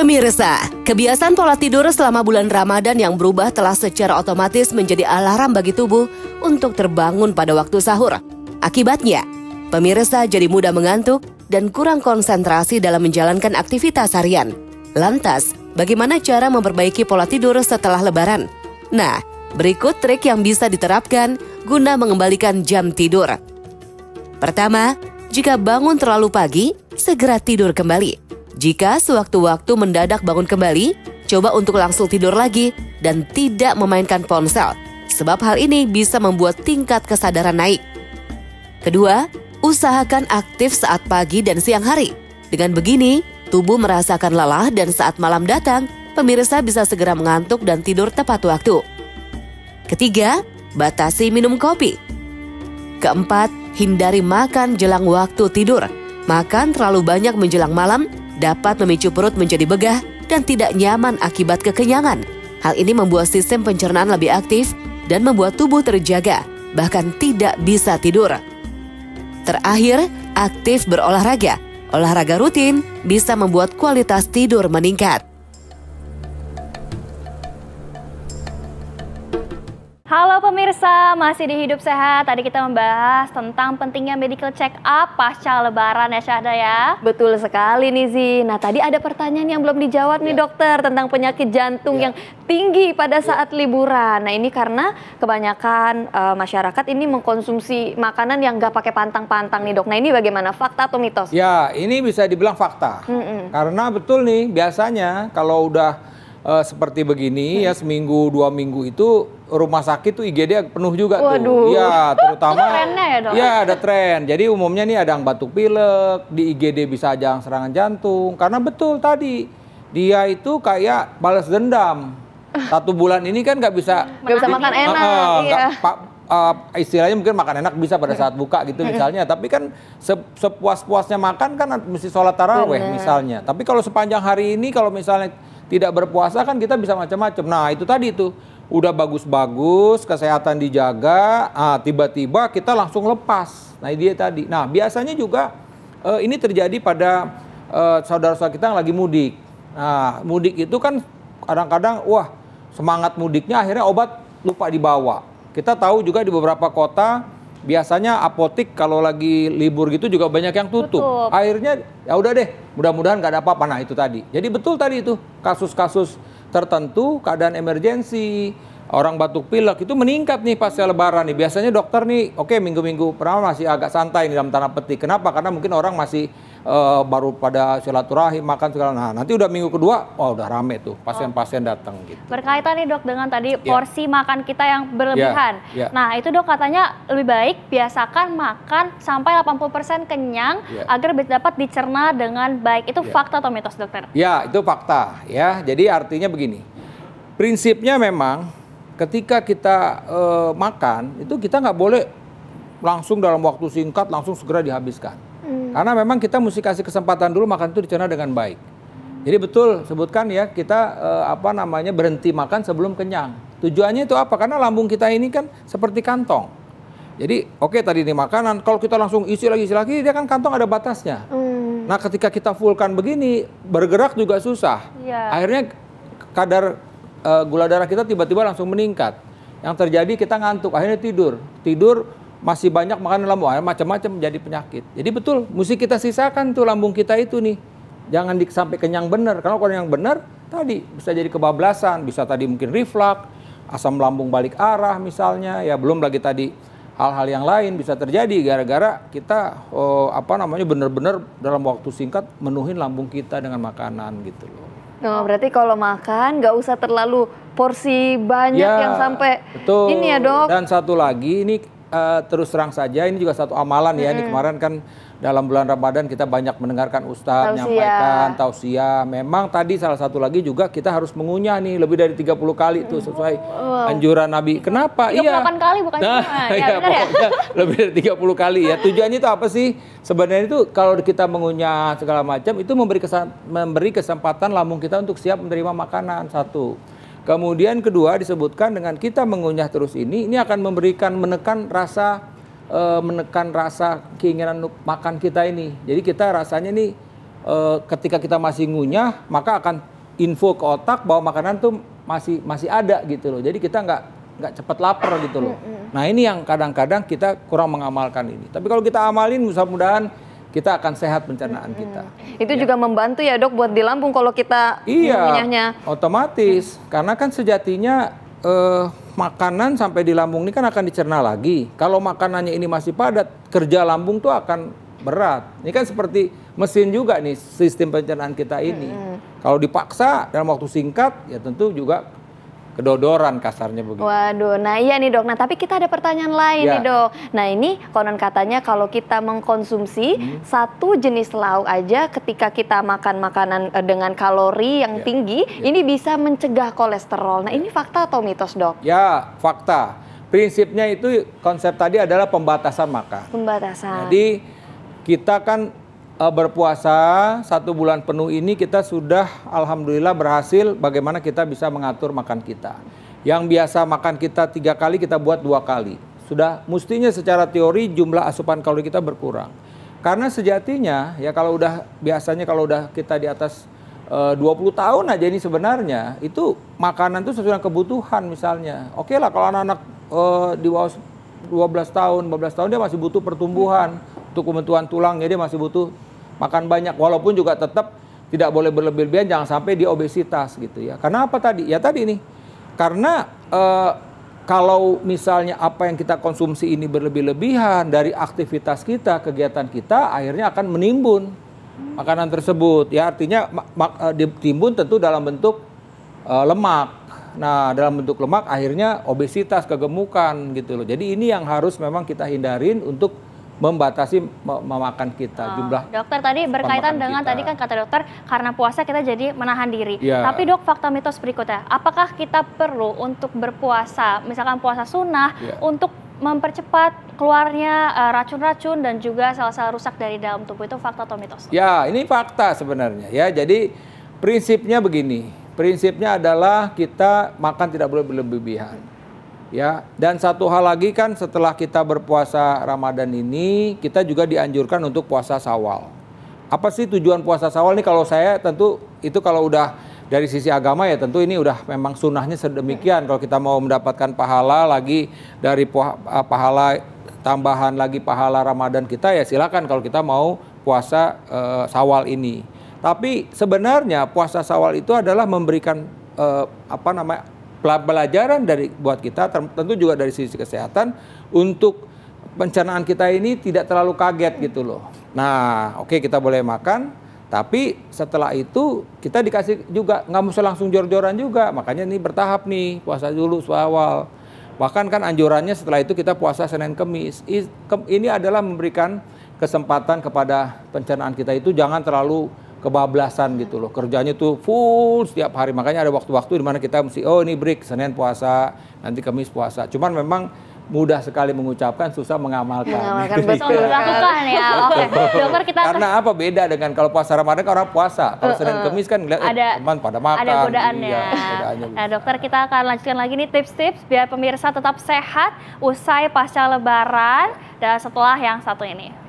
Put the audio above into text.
Pemirsa, kebiasaan pola tidur selama bulan Ramadan yang berubah telah secara otomatis menjadi alarm bagi tubuh untuk terbangun pada waktu sahur. Akibatnya, pemirsa jadi mudah mengantuk dan kurang konsentrasi dalam menjalankan aktivitas harian. Lantas, bagaimana cara memperbaiki pola tidur setelah lebaran? Nah, berikut trik yang bisa diterapkan guna mengembalikan jam tidur. Pertama, jika bangun terlalu pagi, segera tidur kembali. Jika sewaktu-waktu mendadak bangun kembali, coba untuk langsung tidur lagi dan tidak memainkan ponsel, sebab hal ini bisa membuat tingkat kesadaran naik. Kedua, usahakan aktif saat pagi dan siang hari. Dengan begini, tubuh merasakan lelah dan saat malam datang, pemirsa bisa segera mengantuk dan tidur tepat waktu. Ketiga, batasi minum kopi. Keempat, hindari makan jelang waktu tidur. Makan terlalu banyak menjelang malam dapat memicu perut menjadi begah dan tidak nyaman akibat kekenyangan. Hal ini membuat sistem pencernaan lebih aktif dan membuat tubuh terjaga, bahkan tidak bisa tidur. Terakhir, aktif berolahraga. Olahraga rutin bisa membuat kualitas tidur meningkat. Halo pemirsa, masih di Hidup Sehat. Tadi kita membahas tentang pentingnya medical check up pasca lebaran ya Syahda ya. Betul sekali nih Zi. Nah tadi ada pertanyaan yang belum dijawab ya. nih iya. dokter tentang penyakit jantung ya. yang tinggi pada iya. saat liburan. Nah ini karena kebanyakan uh, masyarakat ini mengkonsumsi makanan yang nggak pakai pantang-pantang nih dok. Nah ini bagaimana fakta atau mitos? Ya ini bisa dibilang fakta. Mm -mm. Karena betul nih biasanya kalau udah uh, seperti begini hmm. ya seminggu dua minggu itu rumah sakit tuh IGD penuh juga Waduh. tuh. Iya, terutama trennya ya, iya, ada tren. Jadi umumnya nih ada yang batuk pilek, di IGD bisa aja yang serangan jantung karena betul tadi dia itu kayak balas dendam. Satu bulan ini kan nggak bisa nggak bisa makan enak. Uh, iya. Gak, pak, uh, istilahnya mungkin makan enak bisa pada saat buka gitu misalnya. Tapi kan se sepuas-puasnya makan kan mesti sholat taraweh misalnya. Tapi kalau sepanjang hari ini kalau misalnya tidak berpuasa kan kita bisa macam-macam. Nah, itu tadi itu. Udah bagus-bagus, kesehatan dijaga, tiba ah, tiba-tiba kita langsung lepas. Nah, dia tadi. Nah, biasanya juga eh, ini terjadi pada saudara eh, saudara-saudara kita yang lagi mudik. Nah, mudik itu kan kadang-kadang wah, semangat mudiknya akhirnya obat lupa dibawa. Kita tahu juga di beberapa kota biasanya apotik kalau lagi libur gitu juga banyak yang tutup. tutup. Akhirnya ya udah deh, mudah-mudahan nggak ada apa-apa. Nah itu tadi. Jadi betul tadi itu kasus-kasus tertentu, keadaan emergensi, orang batuk pilek itu meningkat nih pas lebaran nih. Biasanya dokter nih, oke okay, minggu-minggu pertama masih agak santai nih dalam tanah peti. Kenapa? Karena mungkin orang masih uh, baru pada silaturahim makan segala. Nah nanti udah minggu kedua, wah oh, udah rame tuh pasien-pasien datang gitu. Berkaitan nih dok dengan tadi ya. porsi makan kita yang berlebihan. Yeah. Yeah. Nah itu dok katanya lebih baik biasakan makan sampai 80% kenyang yeah. agar dapat dicerna dengan baik. Itu yeah. fakta atau mitos dokter? Ya itu fakta ya. Jadi artinya begini, prinsipnya memang ketika kita e, makan itu kita nggak boleh langsung dalam waktu singkat langsung segera dihabiskan. Karena memang kita mesti kasih kesempatan dulu makan itu dicerna dengan baik. Jadi betul sebutkan ya kita eh, apa namanya berhenti makan sebelum kenyang. Tujuannya itu apa? Karena lambung kita ini kan seperti kantong. Jadi oke okay, tadi ini makanan, kalau kita langsung isi lagi isi lagi dia kan kantong ada batasnya. Hmm. Nah ketika kita fullkan begini bergerak juga susah. Ya. Akhirnya kadar eh, gula darah kita tiba-tiba langsung meningkat. Yang terjadi kita ngantuk, akhirnya tidur. Tidur masih banyak makanan lambung air macam-macam jadi penyakit. Jadi betul, mesti kita sisakan tuh lambung kita itu nih. Jangan di, sampai kenyang benar. Karena kalau yang benar tadi bisa jadi kebablasan, bisa tadi mungkin reflux, asam lambung balik arah misalnya, ya belum lagi tadi hal-hal yang lain bisa terjadi gara-gara kita oh, apa namanya benar-benar dalam waktu singkat menuhin lambung kita dengan makanan gitu loh. Nah, berarti kalau makan nggak usah terlalu porsi banyak ya, yang sampai betul. ini ya, Dok. Dan satu lagi ini uh, terus terang saja ini juga satu amalan ya. -hmm. Ini kemarin kan dalam bulan Ramadan kita banyak mendengarkan ustadz menyampaikan tausiah. Memang tadi salah satu lagi juga kita harus mengunyah nih lebih dari 30 kali itu sesuai anjuran Nabi. Kenapa? iya. kali bukan nah, cuma. Iya, iya, ya, ya? lebih dari 30 kali ya. Tujuannya itu apa sih? Sebenarnya itu kalau kita mengunyah segala macam itu memberi memberi kesempatan lambung kita untuk siap menerima makanan satu. Kemudian kedua disebutkan dengan kita mengunyah terus ini, ini akan memberikan menekan rasa e, menekan rasa keinginan makan kita ini. Jadi kita rasanya nih e, ketika kita masih ngunyah maka akan info ke otak bahwa makanan tuh masih masih ada gitu loh. Jadi kita nggak nggak cepat lapar gitu loh. Nah ini yang kadang-kadang kita kurang mengamalkan ini. Tapi kalau kita amalin mudah-mudahan kita akan sehat pencernaan kita. Itu ya. juga membantu ya dok buat di lambung kalau kita iya, otomatis hmm. karena kan sejatinya eh, makanan sampai di lambung ini kan akan dicerna lagi. Kalau makanannya ini masih padat, kerja lambung tuh akan berat. Ini kan seperti mesin juga nih sistem pencernaan kita ini. Hmm. Kalau dipaksa dalam waktu singkat ya tentu juga kedodoran kasarnya begitu. Waduh, nah iya nih dok. Nah tapi kita ada pertanyaan lain ya. nih dok. Nah ini konon katanya kalau kita mengkonsumsi hmm. satu jenis lauk aja ketika kita makan makanan eh, dengan kalori yang ya. tinggi, ya. ini bisa mencegah kolesterol. Nah ini ya. fakta atau mitos dok? Ya fakta. Prinsipnya itu konsep tadi adalah pembatasan makan. Pembatasan. Jadi kita kan Eh, berpuasa satu bulan penuh ini kita sudah alhamdulillah berhasil bagaimana kita bisa mengatur makan kita. Yang biasa makan kita tiga kali kita buat dua kali. Sudah mestinya secara teori jumlah asupan kalori kita berkurang. Karena sejatinya ya kalau udah biasanya kalau udah kita di atas e, eh, 20 tahun aja ini sebenarnya itu makanan itu sesuai kebutuhan misalnya. Oke okay lah kalau anak-anak e, di bawah 12 tahun, 15 tahun dia masih butuh pertumbuhan untuk kebutuhan tulangnya dia masih butuh makan banyak walaupun juga tetap tidak boleh berlebih-lebihan jangan sampai di obesitas gitu ya. Karena apa tadi? Ya tadi nih. Karena e, kalau misalnya apa yang kita konsumsi ini berlebih-lebihan dari aktivitas kita, kegiatan kita akhirnya akan menimbun makanan tersebut. Ya artinya eh, timbun tentu dalam bentuk e, lemak. Nah, dalam bentuk lemak akhirnya obesitas, kegemukan gitu loh. Jadi ini yang harus memang kita hindarin untuk membatasi memakan kita oh, jumlah. Dokter tadi berkaitan dengan kita. tadi kan kata dokter karena puasa kita jadi menahan diri. Ya. Tapi dok fakta mitos berikutnya, apakah kita perlu untuk berpuasa, misalkan puasa sunnah ya. untuk mempercepat keluarnya eh, racun-racun uh, dan juga sel-sel rusak dari dalam tubuh itu fakta atau mitos? Ya, ini fakta sebenarnya ya. Jadi prinsipnya begini, prinsipnya adalah kita makan tidak boleh berlebihan ya. Dan satu hal lagi kan setelah kita berpuasa Ramadan ini, kita juga dianjurkan untuk puasa Sawal. Apa sih tujuan puasa Sawal ini? kalau saya tentu itu kalau udah dari sisi agama ya tentu ini udah memang sunnahnya sedemikian kalau kita mau mendapatkan pahala lagi dari eh, pahala tambahan lagi pahala Ramadan kita ya silakan kalau kita mau puasa e, Sawal ini. Tapi sebenarnya puasa Sawal itu adalah memberikan e, apa namanya pelajaran dari buat kita tentu juga dari sisi kesehatan untuk pencernaan kita ini tidak terlalu kaget gitu loh. Nah, oke okay, kita boleh makan, tapi setelah itu kita dikasih juga nggak mesti langsung jor-joran juga. Makanya ini bertahap nih puasa dulu awal. Bahkan kan anjurannya setelah itu kita puasa Senin Kemis. Ini adalah memberikan kesempatan kepada pencernaan kita itu jangan terlalu kebablasan gitu loh. Kerjanya tuh full setiap hari. Makanya ada waktu-waktu di mana kita mesti oh ini break Senin puasa, nanti Kamis puasa. Cuman memang mudah sekali mengucapkan, susah mengamalkan. Mengamalkan ya. Iya. Oke, dokter kita Karena apa beda dengan kalau puasa Ramadan kan orang puasa. Kalau eh, Senin eh, Kamis kan ngeliat eh, ada, eh, teman pada makan. Ada godaannya. Iya, godaannya nah, dokter kita akan lanjutkan lagi nih tips-tips biar pemirsa tetap sehat usai pasca lebaran dan setelah yang satu ini.